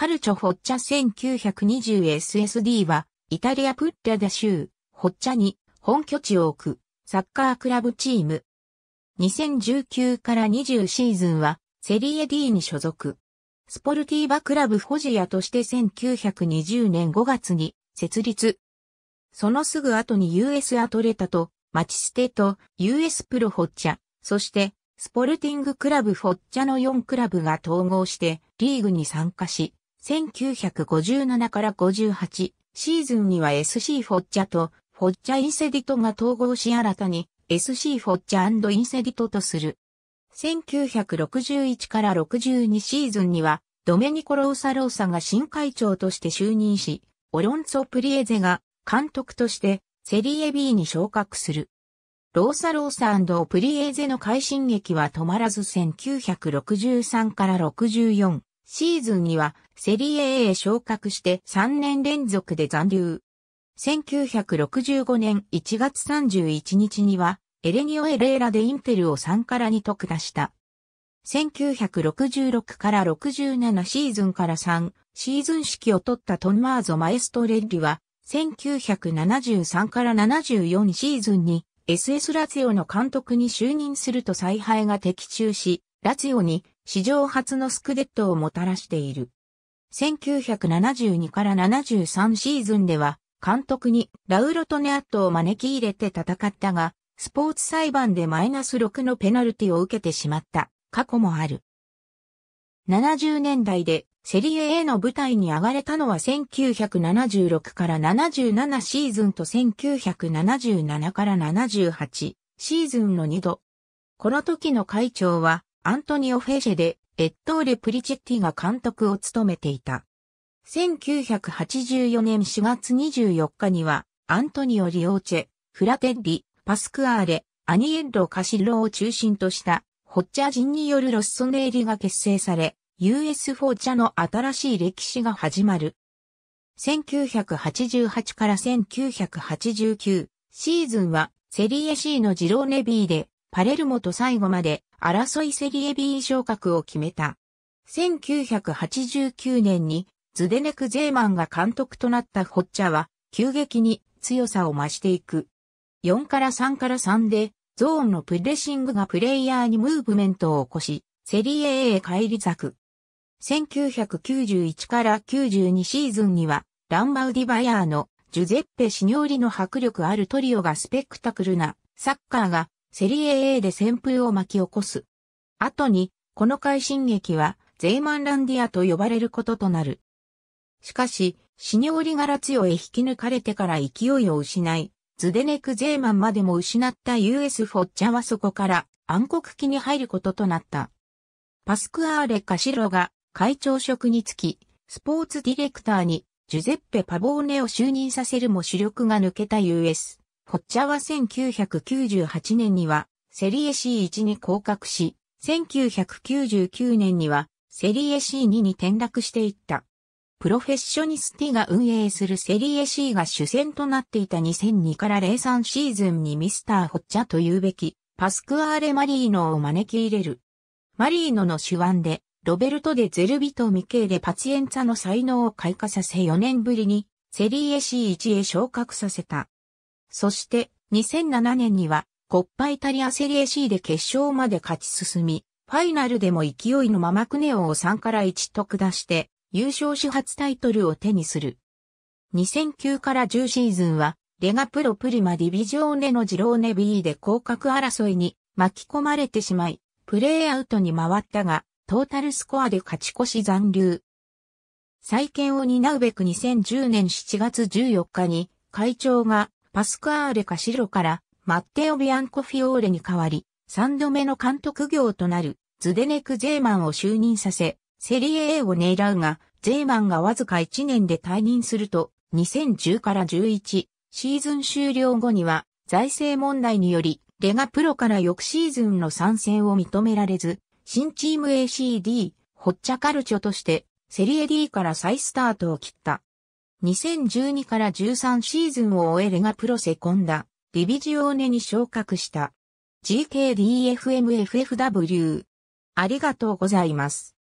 カルチョ・ホッチャ 1920SSD は、イタリア・プッリャダ州、ホッチャに本拠地を置く、サッカークラブチーム。2019から20シーズンは、セリエ D に所属。スポルティーバクラブホジアとして1920年5月に設立。そのすぐ後に US アトレタと、マチステと US プロホッチャ、そして、スポルティングクラブフォッチャの4クラブが統合してリーグに参加し、1957から58シーズンには SC フォッチャとフォッチャインセディトが統合し新たに SC フォッチャインセディトとする。1961から62シーズンにはドメニコ・ローサ・ローサが新会長として就任し、オロンツォ・プリエゼが監督としてセリエ B に昇格する。ローサ・ローサプリエーゼの快進撃は止まらず1963から64シーズンにはセリエ A へ昇格して3年連続で残留。1965年1月31日にはエレニオ・エレーラでインテルを3から2得出した。1966から67シーズンから3シーズン式を取ったトンマーゾ・マエストレッリは1973から74シーズンに SS ラツィオの監督に就任すると采配が的中し、ラツィオに史上初のスクデットをもたらしている。1972から73シーズンでは、監督にラウロトネアットを招き入れて戦ったが、スポーツ裁判でマイナス6のペナルティを受けてしまった過去もある。70年代でセリエ A の舞台に上がれたのは1976から77シーズンと1977から78シーズンの2度。この時の会長はアントニオ・フェシェで、エットーレ・プリチェッティが監督を務めていた。1984年4月24日には、アントニオ・リオーチェ、フラテッリ、パスクアーレ、アニエッド・カシロを中心とした、ホッチャ人によるロッソネーリが結成され、US フォーチャの新しい歴史が始まる。1988から1989シーズンはセリエ C のジローネビーでパレルモと最後まで争いセリエ B 昇格を決めた。1989年にズデネク・ゼーマンが監督となったホッチャは急激に強さを増していく。4から3から3でゾーンのプレッシングがプレイヤーにムーブメントを起こし、セリエ A へ返り咲く。1991から92シーズンにはランバウディバヤーのジュゼッペ・シニョーリの迫力あるトリオがスペクタクルなサッカーがセリエ A で旋風を巻き起こす。後に、この快進撃は、ゼーマンランディアと呼ばれることとなる。しかし、シニオリガラツヨへ引き抜かれてから勢いを失い、ズデネク・ゼーマンまでも失った US フォッチャはそこから暗黒期に入ることとなった。パスクアーレ・カシロが会長職につき、スポーツディレクターにジュゼッペ・パボーネを就任させるも主力が抜けた US。ホッチャは1998年にはセリエ C1 に降格し、1999年にはセリエ C2 に転落していった。プロフェッショニスティが運営するセリエ C が主戦となっていた2002から03シーズンにミスター・ホッチャというべきパスクアーレ・マリーノを招き入れる。マリーノの手腕でロベルト・デ・ゼルビとミケーレ・パツエンツァの才能を開花させ4年ぶりにセリエ C1 へ昇格させた。そして、2007年には、コッパイタリアセリエ C で決勝まで勝ち進み、ファイナルでも勢いのままクネオを3から1と下して、優勝し初タイトルを手にする。2009から10シーズンは、レガプロプリマディビジョーネのジローネ B で降格争いに巻き込まれてしまい、プレイアウトに回ったが、トータルスコアで勝ち越し残留。再建を担うべく2010年7月14日に会長がパスクアーレ・カシロからマッテオ・ビアンコ・フィオーレに代わり、3度目の監督業となるズデネク・ゼーマンを就任させ、セリエ A を狙うが、ゼーマンがわずか1年で退任すると、2010から11シーズン終了後には、財政問題により、レガプロから翌シーズンの参戦を認められず、新チーム ACD、ホッチャカルチョとして、セリエ D から再スタートを切った。2012から13シーズンを終えレガプロセコンダ、ディビジオーネに昇格した。GKDFMFFW。ありがとうございます。